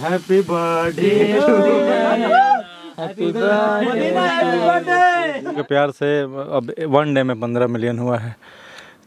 Happy birthday birthday प्यार से अब वन डे में पंद्रह मिलियन हुआ है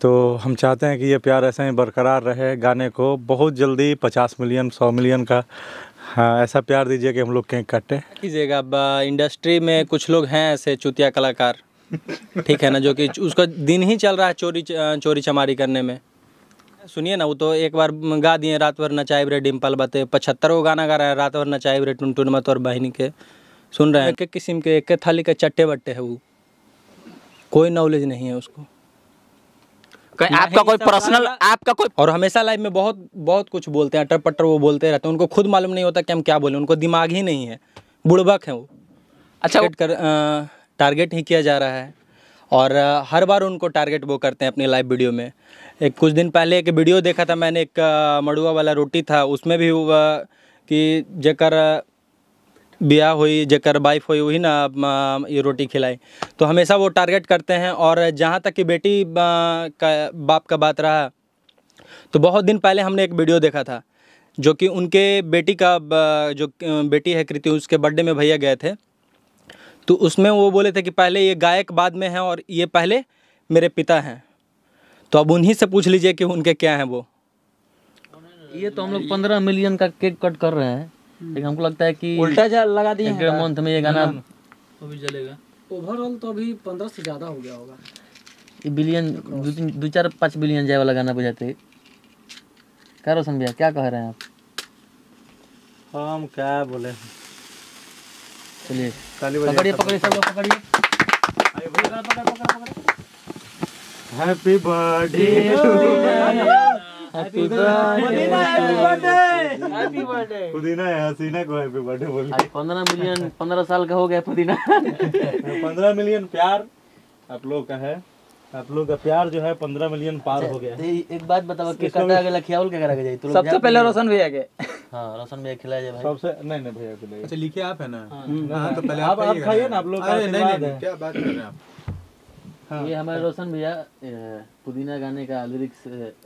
तो हम चाहते हैं कि ये प्यार ऐसे ही बरकरार रहे गाने को बहुत जल्दी पचास मिलियन सौ मिलियन का हाँ ऐसा प्यार दीजिए कि हम लोग कहीं कटे कीजिएगा अब इंडस्ट्री में कुछ लोग हैं ऐसे चुतिया कलाकार ठीक है ना जो कि उसका दिन ही चल रहा है चोरी चोरी चमारी करने में सुनिए ना वो तो एक बार गा दिए रात भर नचाए बरे डिम्पल बते पचहत्तर वो गाना गा रहे हैं रात भर नचाए बरे टुन टुन मत और बहनी के सुन रहे हैं एक किस्म के एक थाली के चट्टे बट्टे है वो कोई नॉलेज नहीं है उसको कोई आपका कोई पर्सनल आपका कोई और हमेशा लाइफ में बहुत बहुत कुछ बोलते हैं अटर पटर वो बोलते रहते हैं उनको खुद मालूम नहीं होता कि हम क्या बोले उनको दिमाग ही नहीं है बुड़बक है वो अच्छा टारगेट ही किया जा रहा है और हर बार उनको टारगेट वो करते हैं अपनी लाइव वीडियो में एक कुछ दिन पहले एक वीडियो देखा था मैंने एक मड़ुआ वाला रोटी था उसमें भी हुआ कि जेकर ब्याह हुई जेकर वाइफ हुई वही ना ये रोटी खिलाई तो हमेशा वो टारगेट करते हैं और जहाँ तक कि बेटी का बाप का बात रहा तो बहुत दिन पहले हमने एक वीडियो देखा था जो कि उनके बेटी का जो बेटी है कृति उसके बर्थडे में भैया गए थे तो उसमें वो बोले थे कि पहले ये गायक बाद में हैं और ये पहले मेरे पिता हैं तो अब उन्हीं से पूछ लीजिए कि उनके क्या हैं वो ये तो हम लोग पंद्रह मिलियन का केक कट कर रहे हैं लेकिन हम्म। हमको लगता है कि उल्टा जा लगा दिए हैं मंथ में ये गाना अभी हम्म। जलेगा ओवरऑल तो अभी पंद्रह से ज़्यादा हो गया होगा ये बिलियन दो चार पाँच बिलियन जाए वाला गाना बजाते क्या रोशन भैया क्या कह रहे हैं आप हम क्या बोले चलिए पकड़िए पकड़िए सब लोग पकड़िए हैप्पी बर्थडे पंद्रह मिलियन पंद्रह साल का हो गया पुदीना पंद्रह मिलियन प्यार आप लोग का है आप लोग का प्यार जो है पंद्रह मिलियन पार अच्छा, हो गया तो एक बात बताओ के कटा के लखियावल के करा सबसे पहले रोशन भैया के हाँ रोशन भैया खिलाया जाए भाई सबसे नहीं नहीं भैया खिलाइए अच्छा लिखे आप है ना हाँ, हाँ तो हाँ। पहले आप आप खाइए ना आप लोग क्या बात कर रहे हैं आप हाँ, ये हमारे रोशन भैया पुदीना गाने का लिरिक्स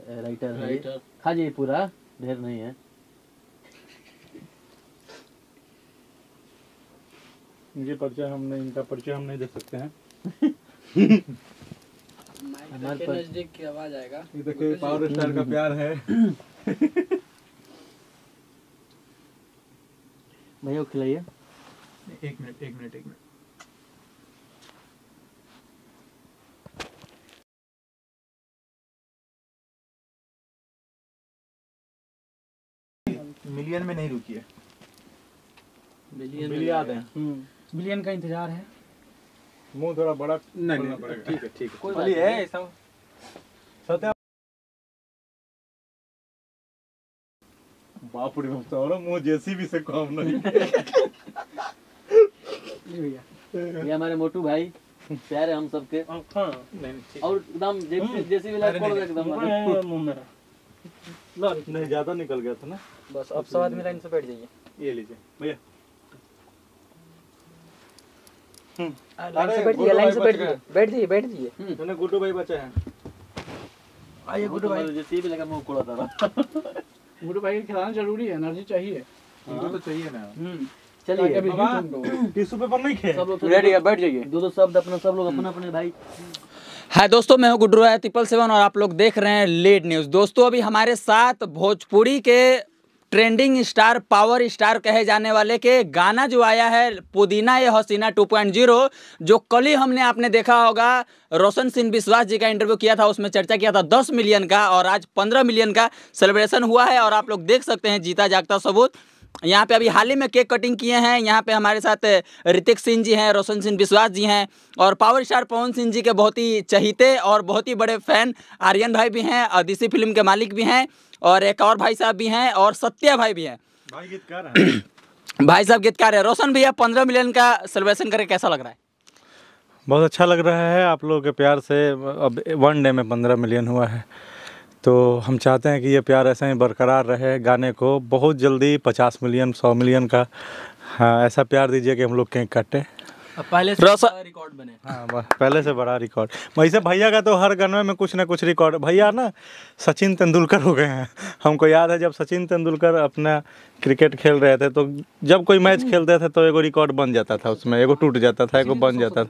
राइटर है खा जाइए पूरा ढेर नहीं है ये पर्चे हम नहीं इनका पर्चे हम नहीं देख सकते हैं हमारे पर... नजदीक की आवाज आएगा ये देखिए तो पावर स्टार का प्यार है भैया को खिलाइए एक मिनट एक मिनट एक मिनट मिलियन में नहीं रुकी है मिलियन बिलियन है बिलियन हम्म। का इंतजार है मुंह थोड़ा बड़ा नहीं नहीं ठीक है ठीक है कोई है ऐसा सत्या ಬಾಪುಡಿ ಬರ್ತಾವ್ರ ಮೂ ಜೆ सी बी से काम नहीं ये हमारे मोटू भाई प्यारे हम सबके हाँ, हाँ और एकदम जैसे हम्म। भी एकदम नहीं ज्यादा निकल गया था ना बस अब सब आदमी लाइन से बैठ जाइए ये लीजिए भैया हम्म। से बैठ जाइए लाइन से बैठ जाइए बैठ जाइए बैठ हम्म। जाइए गुड्डू भाई आइए गुड्डू भाई लगा मुंह कोड़ा था मोटर बाइक खिलाना जरूरी है एनर्जी चाहिए हाँ। तो चाहिए ना हम्म। चलिए बैठ जाइए हाँ, दोस्तों मैं हूँ गुड्डू राय ट्रिपल सेवन और आप लोग देख रहे हैं लेट न्यूज़ दोस्तों अभी हमारे साथ भोजपुरी के ट्रेंडिंग स्टार पावर स्टार कहे जाने वाले के गाना जो आया है पुदीना ये हसीना 2.0 जो कल ही हमने आपने देखा होगा रोशन सिंह विश्वास जी का इंटरव्यू किया था उसमें चर्चा किया था 10 मिलियन का और आज 15 मिलियन का सेलिब्रेशन हुआ है और आप लोग देख सकते हैं जीता जागता सबूत यहाँ पे अभी हाल ही में केक कटिंग किए हैं यहाँ पे हमारे साथ ऋतिक सिंह जी हैं रोशन सिंह विश्वास जी हैं और पावर स्टार पवन सिंह जी के बहुत ही चहीते और बहुत ही बड़े फैन आर्यन भाई भी हैं और फिल्म के मालिक भी हैं और एक और भाई साहब भी हैं और सत्या भाई भी हैं भाई गीतकार हैं भाई साहब गीतकार है रोशन भैया पंद्रह मिलियन का सेलिब्रेशन करके कैसा लग रहा है बहुत अच्छा लग रहा है आप लोगों के प्यार से अब वन डे में पंद्रह मिलियन हुआ है तो हम चाहते हैं कि ये प्यार ऐसे ही बरकरार रहे गाने को बहुत जल्दी पचास मिलियन सौ मिलियन का हाँ ऐसा प्यार दीजिए कि हम लोग कहीं कटें पहले से रिकॉर्ड बने हाँ, पहले से बड़ा रिकॉर्ड वैसे भैया का तो हर गन्वे में कुछ ना कुछ रिकॉर्ड भैया ना सचिन तेंदुलकर हो गए हैं हमको याद है जब सचिन तेंदुलकर अपना क्रिकेट खेल रहे थे तो जब कोई मैच हम्म। खेलते थे तो एगो रिकॉर्ड बन जाता था उसमें एगो टूट जाता था एगो बन जाता था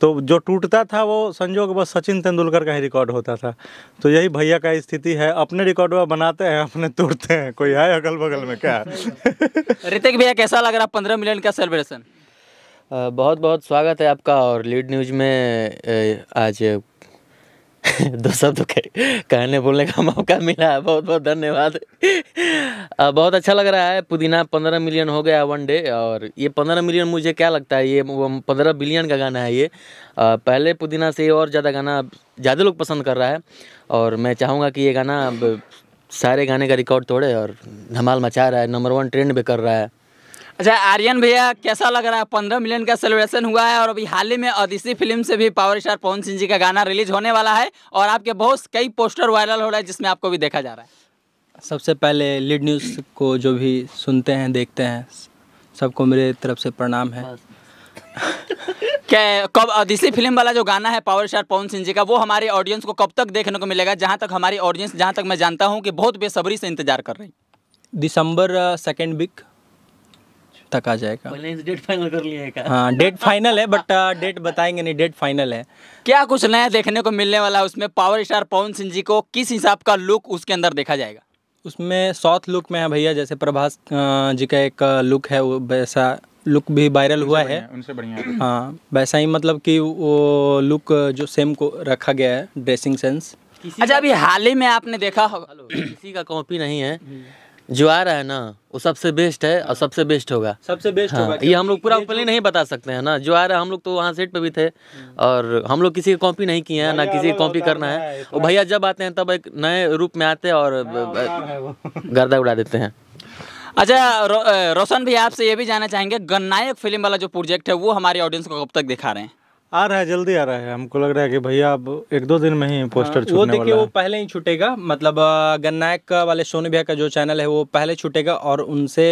तो जो टूटता था वो संजोग बस सचिन तेंदुलकर का ही रिकॉर्ड होता था तो यही भैया का स्थिति है अपने रिकॉर्ड वह बनाते हैं अपने तोड़ते हैं कोई है अगल बगल में क्या ऋतिक भैया कैसा लग रहा है पंद्रह मिलियन का सेलिब्रेशन बहुत बहुत स्वागत है आपका और लीड न्यूज़ में आज दो तो कहने बोलने का मौका मिला है बहुत बहुत धन्यवाद बहुत अच्छा लग रहा है पुदीना पंद्रह मिलियन हो गया वन डे और ये पंद्रह मिलियन मुझे क्या लगता है ये पंद्रह बिलियन का गाना है ये पहले पुदीना से और ज़्यादा गाना ज़्यादा लोग पसंद कर रहा है और मैं चाहूँगा कि ये गाना अब सारे गाने का रिकॉर्ड तोड़े और धमाल मचा रहा है नंबर वन ट्रेंड भी कर रहा है अच्छा आर्यन भैया कैसा लग रहा है पंद्रह मिलियन का सेलिब्रेशन हुआ है और अभी हाल ही में अदिशी फिल्म से भी पावर स्टार पवन सिंह जी का गाना रिलीज होने वाला है और आपके बहुत कई पोस्टर वायरल हो रहा है जिसमें आपको भी देखा जा रहा है सबसे पहले लीड न्यूज़ को जो भी सुनते हैं देखते हैं सबको मेरे तरफ से प्रणाम है क्या कब अदिशी फिल्म वाला जो गाना है पावर स्टार पवन सिंह जी का वो हमारे ऑडियंस को कब तक देखने को मिलेगा जहाँ तक हमारी ऑडियंस जहाँ तक मैं जानता हूँ कि बहुत बेसब्री से इंतजार कर रही दिसंबर सेकेंड वीक तक आ जाएगा डेट फाइनल कर लिया हाँ डेट फाइनल है बट uh, डेट बताएंगे नहीं डेट फाइनल है क्या कुछ नया देखने को मिलने वाला है उसमें पावर स्टार पवन सिंह जी को किस हिसाब का लुक उसके अंदर देखा जाएगा उसमें साउथ लुक में है भैया जैसे प्रभास जी का एक लुक है वो वैसा लुक भी वायरल हुआ है उनसे बढ़िया हाँ वैसा ही मतलब कि वो लुक जो सेम को रखा गया है ड्रेसिंग सेंस अच्छा अभी हाल ही में आपने देखा होगा किसी का कॉपी नहीं है हम्म। जो आ रहा है ना वो सबसे बेस्ट है और सबसे बेस्ट होगा सबसे बेस्ट हाँ, होगा ये हम लोग पूरा ओपनली नहीं बता सकते हैं ना जो आ रहा है हम लोग तो वहाँ सेट पे भी थे हम्म। और हम लोग किसी की कॉपी नहीं किए हैं ना किसी की कॉपी करना है और भैया जब आते हैं तब एक नए रूप में आते हैं और गर्दा उड़ा देते हैं अच्छा रोशन भैया आपसे ये भी जानना चाहेंगे गन्नायक फिल्म वाला जो प्रोजेक्ट है वो हमारे ऑडियंस को कब तक दिखा रहे हैं आ रहा है जल्दी आ रहा है हमको लग रहा है कि भैया अब एक दो दिन में ही पोस्टर हाँ, छूटने वो देखिए वो पहले ही छूटेगा मतलब गन्नायक वाले सोनी भैया का जो चैनल है वो पहले छूटेगा और उनसे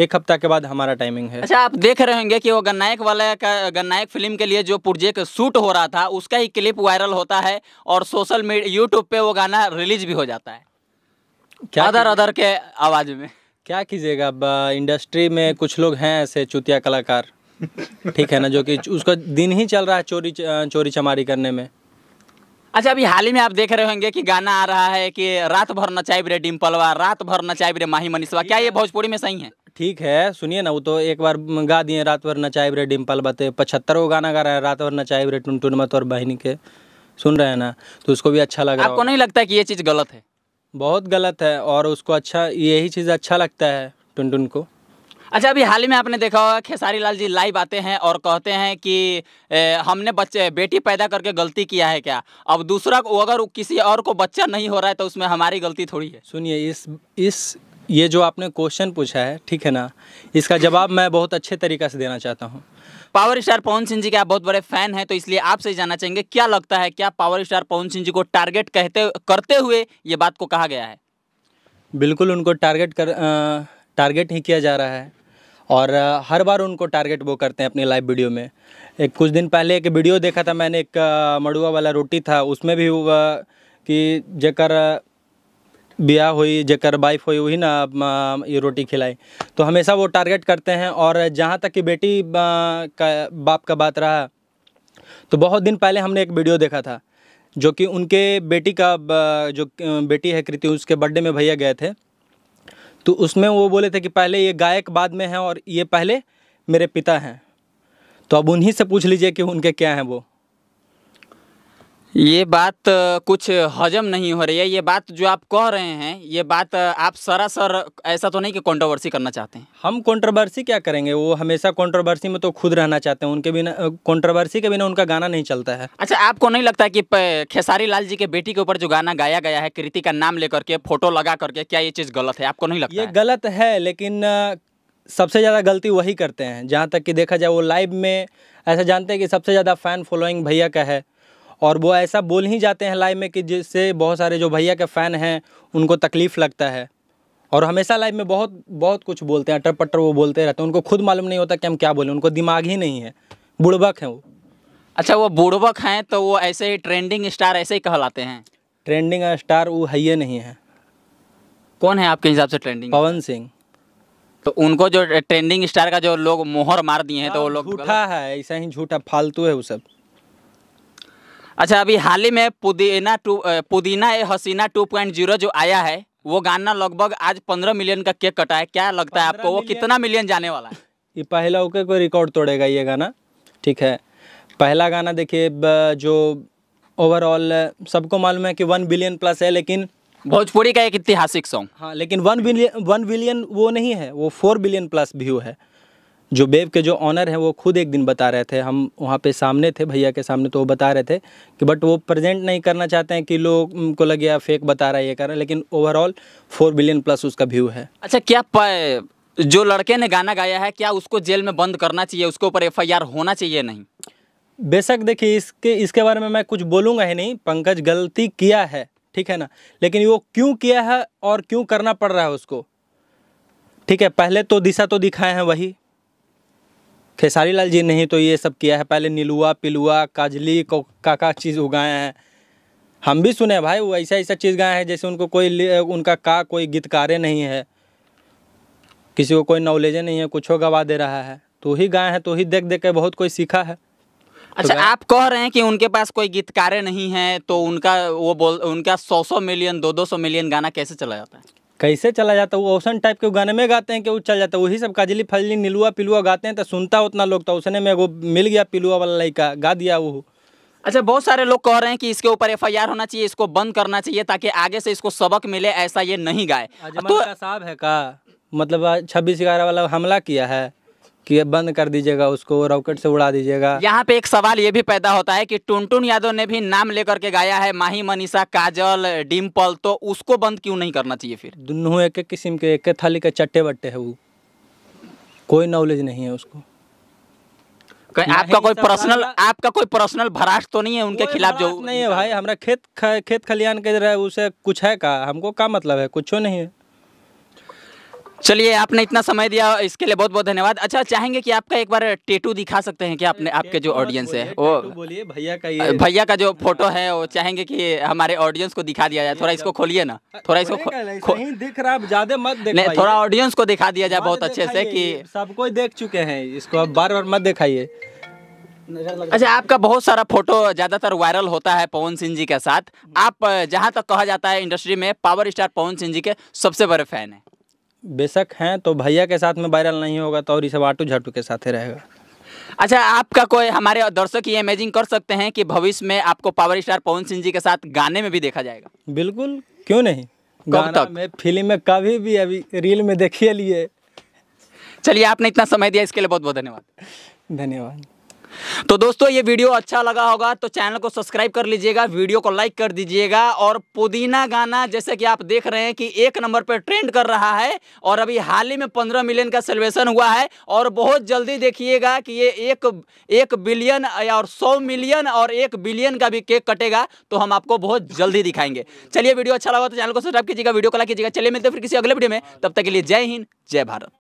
एक हफ्ता के बाद हमारा टाइमिंग है अच्छा आप देख रहे होंगे कि वो गन्नायक वाले का गन्नायक फिल्म के लिए जो प्रोजेक्ट शूट हो रहा था उसका ही क्लिप वायरल होता है और सोशल मीडिया यूट्यूब पे वो गाना रिलीज भी हो जाता है क्या अदर अदर के आवाज़ में क्या कीजिएगा अब इंडस्ट्री में कुछ लोग हैं ऐसे चुतिया कलाकार ठीक है ना जो कि उसका दिन ही चल रहा है चोरी चोरी चमारी करने में अच्छा अभी हाल ही में आप देख रहे होंगे कि गाना आ रहा है कि रात भर नचाई रे डिम्पलवा रात भर नचाई रे माही मनीषवा क्या ये भोजपुरी में सही है ठीक है सुनिए ना वो तो एक बार गा दिए रात भर नचाई रे डिम्पल बते पचहत्तर वो गाना गा रहा है रात भर नचाई रे टुन टुन मत और बहनी के सुन रहे हैं ना तो उसको भी अच्छा लगा आपको नहीं लगता कि ये चीज़ गलत है बहुत गलत है और उसको अच्छा यही चीज़ अच्छा लगता है टुन टुन को अच्छा अभी हाल ही में आपने देखा होगा खेसारी लाल जी लाइव आते हैं और कहते हैं कि ए, हमने बच्चे बेटी पैदा करके गलती किया है क्या अब दूसरा को अगर किसी और को बच्चा नहीं हो रहा है तो उसमें हमारी गलती थोड़ी है सुनिए इस इस ये जो आपने क्वेश्चन पूछा है ठीक है ना इसका जवाब मैं बहुत अच्छे तरीके से देना चाहता हूँ पावर स्टार पवन सिंह जी के आप बहुत बड़े फैन हैं तो इसलिए आपसे जानना चाहेंगे क्या लगता है क्या पावर स्टार पवन सिंह जी को टारगेट कहते करते हुए ये बात को कहा गया है बिल्कुल उनको टारगेट कर टारगेट ही किया जा रहा है और हर बार उनको टारगेट वो करते हैं अपनी लाइव वीडियो में एक कुछ दिन पहले एक वीडियो देखा था मैंने एक मड़ुआ वाला रोटी था उसमें भी हुआ कि जेकर ब्याह हुई जेकर वाइफ हुई वही ना ये रोटी खिलाई तो हमेशा वो टारगेट करते हैं और जहाँ तक कि बेटी का बाप का बात रहा तो बहुत दिन पहले हमने एक वीडियो देखा था जो कि उनके बेटी का जो बेटी है कृति उसके बर्थडे में भैया गए थे तो उसमें वो बोले थे कि पहले ये गायक बाद में हैं और ये पहले मेरे पिता हैं तो अब उन्हीं से पूछ लीजिए कि उनके क्या हैं वो ये बात कुछ हजम नहीं हो रही है ये बात जो आप कह रहे हैं ये बात आप सरासर ऐसा तो नहीं कि कंट्रोवर्सी करना चाहते हैं हम कंट्रोवर्सी क्या करेंगे वो हमेशा कंट्रोवर्सी में तो खुद रहना चाहते हैं उनके बिना कंट्रोवर्सी के बिना उनका गाना नहीं चलता है अच्छा आपको नहीं लगता कि खेसारी लाल जी के बेटी के ऊपर जो गाना गाया गया है कृति का नाम लेकर के फोटो लगा करके क्या ये चीज़ गलत है आपको नहीं लगता ये गलत है लेकिन सबसे ज़्यादा गलती वही करते हैं जहाँ तक कि देखा जाए वो लाइव में ऐसा जानते हैं कि सबसे ज़्यादा फ़ैन फॉलोइंग भैया का है और वो ऐसा बोल ही जाते हैं लाइव में कि जिससे बहुत सारे जो भैया के फ़ैन हैं उनको तकलीफ़ लगता है और हमेशा लाइव में बहुत बहुत कुछ बोलते हैं अटर पटर वो बोलते रहते हैं उनको खुद मालूम नहीं होता कि हम क्या बोलें उनको दिमाग ही नहीं है बुड़बक हैं वो अच्छा वो बुड़बक हैं तो वो ऐसे ही ट्रेंडिंग स्टार ऐसे ही कहलाते हैं ट्रेंडिंग स्टार वो है ही नहीं है कौन है आपके हिसाब से ट्रेंडिंग पवन सिंह तो उनको जो ट्रेंडिंग स्टार का जो लोग मोहर मार दिए हैं तो वो हाँ, लोग झूठा है ऐसा ही झूठा फालतू है वो सब अच्छा अभी हाल ही में पुदीना टू पुदीना ए हसीना टू पॉइंट जीरो जो आया है वो गाना लगभग आज पंद्रह मिलियन का केक कटा है क्या लगता है आपको वो कितना मिलियन जाने वाला है ये पहला ओके कोई रिकॉर्ड तोड़ेगा ये गाना ठीक है पहला गाना देखिए जो ओवरऑल सबको मालूम है कि वन बिलियन प्लस है लेकिन भोजपुरी का एक ऐतिहासिक सॉन्ग हाँ लेकिन वन बिलियन वन बिलियन वो नहीं है वो फोर बिलियन प्लस व्यू है जो बेब के जो ऑनर हैं वो खुद एक दिन बता रहे थे हम वहाँ पे सामने थे भैया के सामने तो वो बता रहे थे कि बट वो प्रेजेंट नहीं करना चाहते हैं कि लोग को लग गया फेक बता रहा है ये कर रहा है लेकिन ओवरऑल फोर बिलियन प्लस उसका व्यू है अच्छा क्या जो लड़के ने गाना गाया है क्या उसको जेल में बंद करना चाहिए उसके ऊपर एफ होना चाहिए नहीं बेशक देखिए इसके इसके बारे में मैं कुछ बोलूँगा ही नहीं पंकज गलती किया है ठीक है ना लेकिन वो क्यों किया है और क्यों करना पड़ रहा है उसको ठीक है पहले तो दिशा तो दिखाए हैं वही खेसारी लाल जी नहीं तो ये सब किया है पहले नीलुआ पिलुआ काजली को का का चीज़ उगाए हैं हम भी सुने भाई वो ऐसा ऐसा चीज़ गाए हैं जैसे उनको कोई उनका का कोई गीतकारे नहीं है किसी को कोई नॉलेज नहीं है कुछ हो गवा दे रहा है तो ही गाए हैं तो ही देख देख के बहुत कोई सीखा है अच्छा तो आप कह रहे हैं कि उनके पास कोई गीतकारे नहीं है तो उनका वो बोल उनका सौ सौ मिलियन दो दो सौ मिलियन गाना कैसे चला जाता है कैसे चला जाता है वो ओसन टाइप के गाने में गाते हैं कि वो चल जाता है वही सब काजली फजली नीलुआ पिलुआ गाते हैं तो सुनता उतना लोग तो उसने में वो मिल गया पिलुआ वाला लड़का गा दिया वो अच्छा बहुत सारे लोग कह रहे हैं कि इसके ऊपर एफ होना चाहिए इसको बंद करना चाहिए ताकि आगे से इसको सबक मिले ऐसा ये नहीं गाए तो साहब है का मतलब छब्बीस ग्यारह वाला हमला किया है कि अब बंद कर दीजिएगा उसको रॉकेट से उड़ा दीजिएगा यहाँ पे एक सवाल ये भी पैदा होता है कि टुनटुन यादव ने भी नाम लेकर के गाया है माही मनीषा काजल डिम्पल तो उसको बंद क्यों नहीं करना चाहिए फिर दोनों एक एक किस्म के एक थाली के चट्टे बट्टे है वो कोई नॉलेज नहीं है उसको आपका कोई पर्सनल तो आपका कोई पर्सनल भराश तो नहीं है उनके खिलाफ जो नहीं है भाई हमारा खेत खेत खलियान के उसे कुछ है का हमको क्या मतलब है कुछ नहीं है चलिए आपने इतना समय दिया इसके लिए बहुत बहुत धन्यवाद अच्छा चाहेंगे कि आपका एक बार टेटू दिखा सकते हैं कि आपने आपके जो ऑडियंस है वो बोलिए भैया का ये भैया का जो फोटो है वो चाहेंगे कि हमारे ऑडियंस को दिखा दिया जाए थोड़ा इसको तो- खोलिए ना थोड़ा इसको दिख रहा आप ज्यादा मत देख थोड़ा ऑडियंस को दिखा दिया जाए बहुत अच्छे से की सबको देख चुके हैं इसको आप बार बार मत दिखाइए अच्छा आपका बहुत सारा फोटो ज़्यादातर वायरल होता है पवन सिंह जी के साथ आप जहाँ तक कहा जाता है इंडस्ट्री में पावर स्टार पवन सिंह जी के सबसे बड़े फैन हैं बेशक हैं तो भैया के साथ में वायरल नहीं होगा तो और ये सब आटू झाटू के साथ ही रहेगा अच्छा आपका कोई हमारे दर्शक ये इमेजिंग कर सकते हैं कि भविष्य में आपको पावर स्टार पवन सिंह जी के साथ गाने में भी देखा जाएगा बिल्कुल क्यों नहीं गाना में फिल्म में कभी भी अभी रील में देखिए लिए चलिए आपने इतना समय दिया इसके लिए बहुत बहुत धन्यवाद धन्यवाद तो दोस्तों ये वीडियो अच्छा लगा होगा तो चैनल को सब्सक्राइब कर लीजिएगा वीडियो को लाइक कर दीजिएगा और पुदीना गाना जैसे कि आप देख रहे हैं कि एक नंबर पर ट्रेंड कर रहा है और अभी हाल ही में पंद्रह मिलियन का सेलिब्रेशन हुआ है और बहुत जल्दी देखिएगा कि ये एक एक बिलियन और सौ मिलियन और एक बिलियन का भी केक कटेगा तो हम आपको बहुत जल्दी दिखाएंगे चलिए वीडियो अच्छा लगा तो चैनल को सब्सक्राइब कीजिएगा वीडियो को लाइक कीजिएगा चलिए मिलते फिर किसी अगले वीडियो में तब तक के लिए जय हिंद जय भारत